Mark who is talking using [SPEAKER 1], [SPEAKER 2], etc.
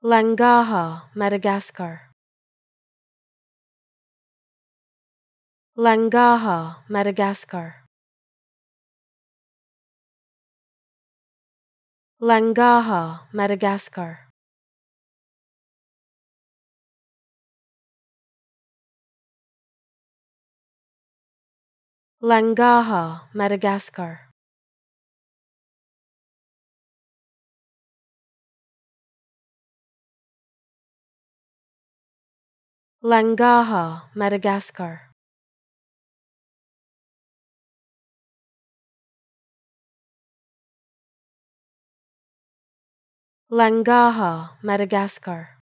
[SPEAKER 1] Langaha, Madagascar. Langaha, Madagascar. Langaha, Madagascar. Langaha, Madagascar. Langaha, Madagascar. Langaha, Madagascar.